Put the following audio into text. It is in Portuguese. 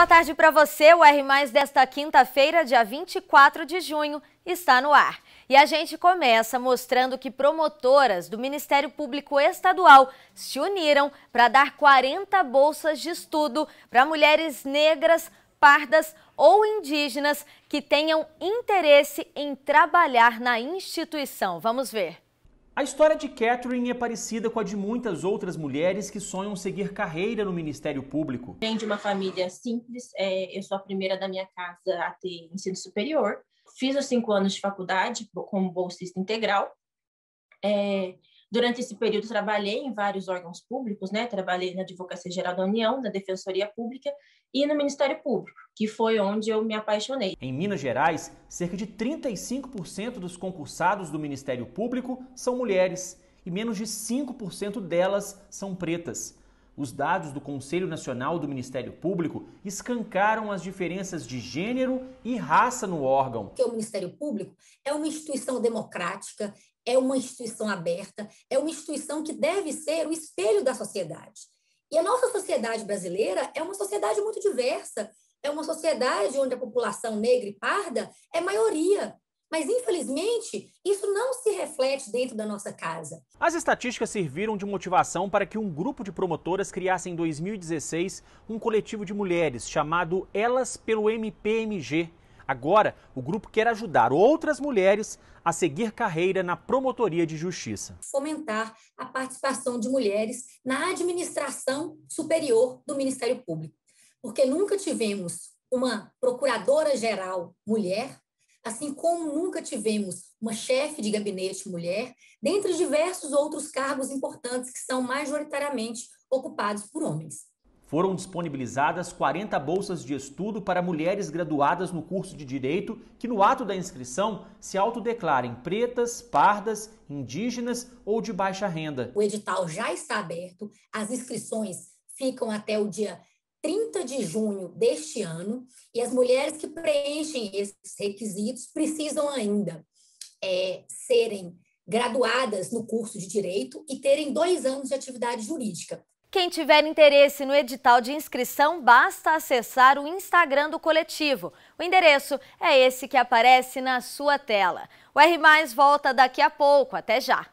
Boa tarde para você. O R Mais desta quinta-feira, dia 24 de junho, está no ar. E a gente começa mostrando que promotoras do Ministério Público Estadual se uniram para dar 40 bolsas de estudo para mulheres negras, pardas ou indígenas que tenham interesse em trabalhar na instituição. Vamos ver. A história de Catherine é parecida com a de muitas outras mulheres que sonham seguir carreira no Ministério Público. Vem de uma família simples, é, eu sou a primeira da minha casa a ter ensino superior. Fiz os cinco anos de faculdade como bolsista integral. É, Durante esse período, trabalhei em vários órgãos públicos, né? Trabalhei na Advocacia Geral da União, na Defensoria Pública e no Ministério Público, que foi onde eu me apaixonei. Em Minas Gerais, cerca de 35% dos concursados do Ministério Público são mulheres e menos de 5% delas são pretas os dados do Conselho Nacional do Ministério Público escancaram as diferenças de gênero e raça no órgão. Porque o Ministério Público é uma instituição democrática, é uma instituição aberta, é uma instituição que deve ser o espelho da sociedade. E a nossa sociedade brasileira é uma sociedade muito diversa, é uma sociedade onde a população negra e parda é maioria. Mas, infelizmente, isso não se reflete dentro da nossa casa. As estatísticas serviram de motivação para que um grupo de promotoras criasse em 2016 um coletivo de mulheres chamado Elas pelo MPMG. Agora, o grupo quer ajudar outras mulheres a seguir carreira na promotoria de justiça. Fomentar a participação de mulheres na administração superior do Ministério Público. Porque nunca tivemos uma procuradora-geral mulher, assim como nunca tivemos uma chefe de gabinete mulher, dentre diversos outros cargos importantes que são majoritariamente ocupados por homens. Foram disponibilizadas 40 bolsas de estudo para mulheres graduadas no curso de Direito que, no ato da inscrição, se autodeclarem pretas, pardas, indígenas ou de baixa renda. O edital já está aberto, as inscrições ficam até o dia 30 de junho deste ano, e as mulheres que preenchem esses requisitos precisam ainda é, serem graduadas no curso de direito e terem dois anos de atividade jurídica. Quem tiver interesse no edital de inscrição, basta acessar o Instagram do coletivo. O endereço é esse que aparece na sua tela. O R Mais volta daqui a pouco. Até já!